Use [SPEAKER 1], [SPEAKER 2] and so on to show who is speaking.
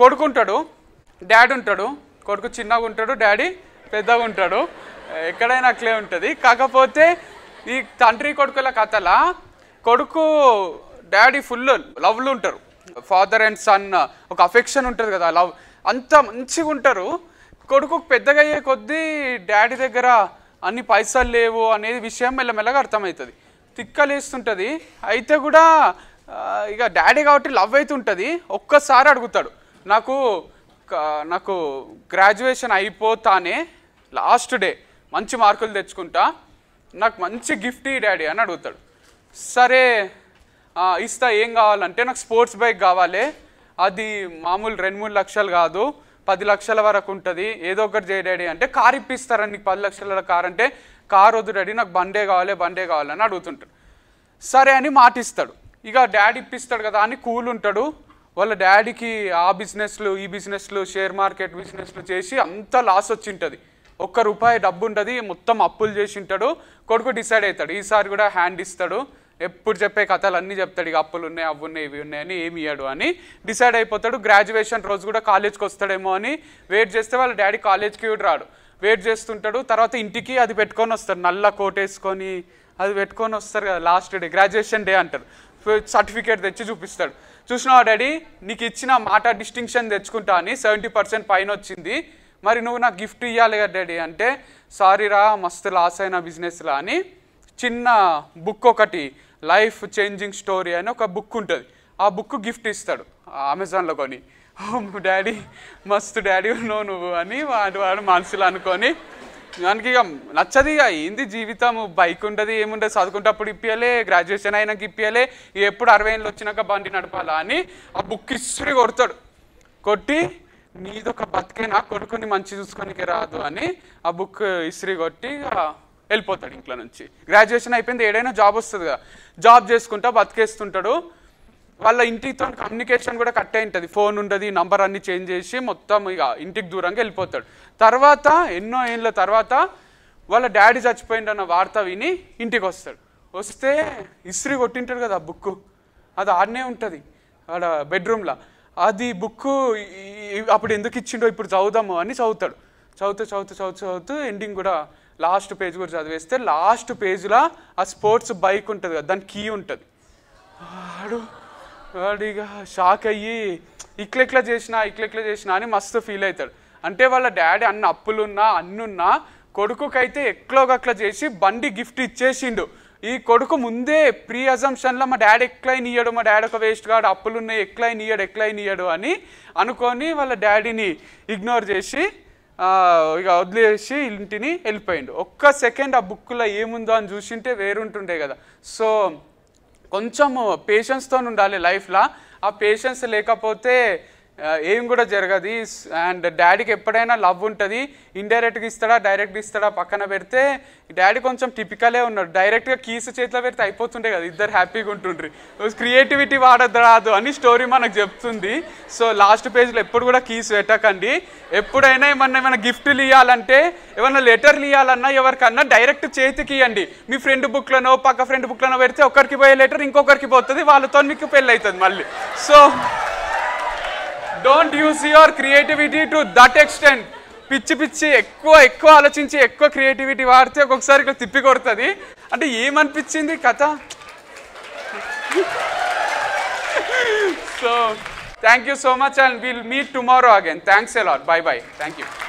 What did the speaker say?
[SPEAKER 1] కొడుకు ఉంటాడు డాడీ ఉంటాడు కొడుకు చిన్నగా ఉంటాడు డాడీ పెద్దగా ఉంటాడు ఎక్కడైనా అట్లే ఉంటుంది కాకపోతే ఈ తండ్రి కొడుకుల కథల కొడుకు డాడీ ఫుల్ లవ్లు ఉంటారు ఫాదర్ అండ్ సన్ ఒక అఫెక్షన్ ఉంటుంది కదా లవ్ అంత మంచిగా ఉంటారు కొడుకు పెద్దగా అయ్యే కొద్దీ డాడీ దగ్గర అన్ని పైసలు లేవు అనేది విషయం మెల్లమెల్లగా అర్థమవుతుంది తిక్కలేస్తుంటుంది అయితే కూడా ఇక డాడీ కాబట్టి లవ్ అయితే ఉంటుంది ఒక్కసారి అడుగుతాడు నాకు నాకు గ్రాడ్యుయేషన్ అయిపోతానే లాస్ట్ డే మంచి మార్కులు తెచ్చుకుంటా నాకు మంచి గిఫ్ట్ ఈ డాడీ అని అడుగుతాడు సరే ఇస్తా ఏం కావాలంటే నాకు స్పోర్ట్స్ బైక్ కావాలి అది మామూలు రెండు మూడు లక్షలు కాదు పది లక్షల వరకు ఉంటుంది ఏదో ఒకటి చేయ డాడీ అంటే కార్ ఇప్పిస్తారని నీకు పది లక్షల కార్ అంటే కార్ వద్దు డాడీ నాకు బండే కావాలి బండే కావాలని అడుగుతుంటాడు సరే అని మాటిస్తాడు ఇక డాడీ ఇప్పిస్తాడు కదా అని కూల్ ఉంటాడు వాళ్ళ డాడీకి ఆ బిజినెస్లు ఈ బిజినెస్లు షేర్ మార్కెట్ బిజినెస్లు చేసి అంత లాస్ వచ్చింటుంది ఒక్క రూపాయి డబ్బు ఉంటుంది మొత్తం అప్పులు చేసి ఉంటాడు కొడుకు డిసైడ్ అవుతాడు ఈసారి కూడా హ్యాండ్ ఇస్తాడు ఎప్పుడు చెప్పే కథలు అన్నీ చెప్తాడు ఇక అప్పులు ఉన్నాయి అవి ఉన్నాయి ఇవి ఉన్నాయని ఏమి ఇయ్యాడు అని డిసైడ్ అయిపోతాడు గ్రాడ్యుయేషన్ రోజు కూడా కాలేజ్కి వస్తాడేమో అని వెయిట్ చేస్తే వాళ్ళ డాడీ కాలేజ్కి రాడు వెయిట్ చేస్తుంటాడు తర్వాత ఇంటికి అది పెట్టుకొని వస్తాడు నల్ల కోట్ వేసుకొని అది పెట్టుకొని వస్తారు కదా లాస్ట్ డే గ్రాడ్యుయేషన్ డే అంటారు సర్టిఫికేట్ తెచ్చి చూపిస్తాడు చూసినావు డాడీ నీకు ఇచ్చిన మాట డిస్టింక్షన్ తెచ్చుకుంటా అని సెవెంటీ పర్సెంట్ పైన వచ్చింది మరి నువ్వు నాకు గిఫ్ట్ ఇవ్వాలి కదా డాడీ అంటే సారీరా మస్తు లాస్ అయిన బిజినెస్లా అని చిన్న బుక్ ఒకటి లైఫ్ చేంజింగ్ స్టోరీ అని ఒక బుక్ ఉంటుంది ఆ బుక్ గిఫ్ట్ ఇస్తాడు అమెజాన్లో కొని డాడీ మస్తు డాడీ ఉన్నావు నువ్వు అని వాడు వాడు మనసులో అనుకొని దానికి ఇక నచ్చదు ఇక ఏంది జీవితం బైక్ ఉంటుంది చదువుకుంటే అప్పుడు ఇప్పియలే గ్రాడ్యుయేషన్ అయినాక ఇప్పియలే ఎప్పుడు అరవై ఏళ్ళు వచ్చినాక బండి నడపాలా అని ఆ బుక్ ఇస్త్రీ కొడతాడు కొట్టి నీదొక బతికే నా కొడుకుని మంచి చూసుకోనికి రాదు అని ఆ బుక్ ఇస్త్రీ కొట్టి వెళ్ళిపోతాడు ఇంట్లో నుంచి గ్రాడ్యుయేషన్ అయిపోయింది ఏడైనా జాబ్ వస్తుంది కదా జాబ్ చేసుకుంటా బతికేస్తుంటాడు వాళ్ళ ఇంటితో కమ్యూనికేషన్ కూడా కట్ అయి ఉంటుంది ఫోన్ ఉండదు నంబర్ అన్ని చేంజ్ చేసి మొత్తం ఇక ఇంటికి దూరంగా వెళ్ళిపోతాడు తర్వాత ఎన్నో ఏళ్ళ తర్వాత వాళ్ళ డాడీ అన్న వార్త విని ఇంటికి వస్తాడు వస్తే ఇస్త్రీ కొట్టింటాడు కదా ఆ బుక్ అది ఆడనే ఉంటుంది ఆడ బెడ్రూమ్లో అది బుక్ అప్పుడు ఎందుకు ఇచ్చిండో ఇప్పుడు చదువుదాము అని చదువుతాడు చదువుతూ చదువుతూ చదువుతూ చదువుతూ ఎండింగ్ కూడా లాస్ట్ పేజ్ కూడా చదివేస్తే లాస్ట్ పేజ్లో ఆ స్పోర్ట్స్ బైక్ ఉంటుంది కదా దాని కీ ఉంటుంది ఆడు వాడిగా షాక్ అయ్యి ఇట్లెట్లా చేసినా ఇట్లెట్లా చేసినా అని మస్తు ఫీల్ అవుతాడు అంటే వాళ్ళ డాడీ అన్న అప్పులున్నా అన్నున్నా కొడుకుకైతే ఎట్లో చేసి బండి గిఫ్ట్ ఇచ్చేసిండు ఈ కొడుకు ముందే ప్రీ అజంప్షన్లో మా డాడీ ఎక్లైన్ ఇయ్యడు మా డాడీ ఒక వేస్ట్ గాడు అప్పులు ఉన్నాయి ఎక్లైన్ ఇయ్యడు ఎక్లైన్ ఇయ్యడు అని అనుకొని వాళ్ళ డాడీని ఇగ్నోర్ చేసి ఇక వదిలేసి ఇంటిని వెళ్ళిపోయిండు ఒక్క సెకండ్ ఆ బుక్లో ఏముందో అని చూసింటే వేరుంటుండే కదా సో కొంచెము పేషెన్స్తో ఉండాలి లైఫ్లో ఆ పేషెన్స్ లేకపోతే ఏం కూడా జరగదు అండ్ డాడీకి ఎప్పుడైనా లవ్ ఉంటుంది ఇండైరెక్ట్గా ఇస్తాడా డైరెక్ట్గా ఇస్తాడా పక్కన పెడితే డాడీ కొంచెం టిపికలే ఉన్నాడు డైరెక్ట్గా కీస్ చేతిలో పెడితే అయిపోతుండే కదా ఇద్దరు హ్యాపీగా ఉంటుండ్రి క్రియేటివిటీ వాడద్దు రాదు అని స్టోరీ మనకు చెప్తుంది సో లాస్ట్ పేజ్లో ఎప్పుడు కూడా కీస్ పెట్టకండి ఎప్పుడైనా ఏమన్నా ఏమైనా గిఫ్ట్లు ఇవ్వాలంటే ఏమైనా లెటర్లు ఇవ్వాలన్నా ఎవరికన్నా డైరెక్ట్ చేతికి ఇవ్వండి మీ ఫ్రెండ్ బుక్లనో పక్క ఫ్రెండ్ బుక్లనో పెడితే ఒకరికి పోయే లెటర్ ఇంకొకరికి పోతుంది వాళ్ళతో మీకు పెళ్ళి అవుతుంది మళ్ళీ so don't use your creativity to that extent పిచ్చి పిచ్చి ఎక్కువ ఎక్కువ ఆలోచించి ఎక్కువ క్రియేటివిటీ వాడితే ఒక్కొక్కసారి ఇక్కడ తిప్పి కొడుతుంది అంటే ఏమనిపించింది కథ so thank you so much and will meet tomorrow again thanks a lot bye bye thank you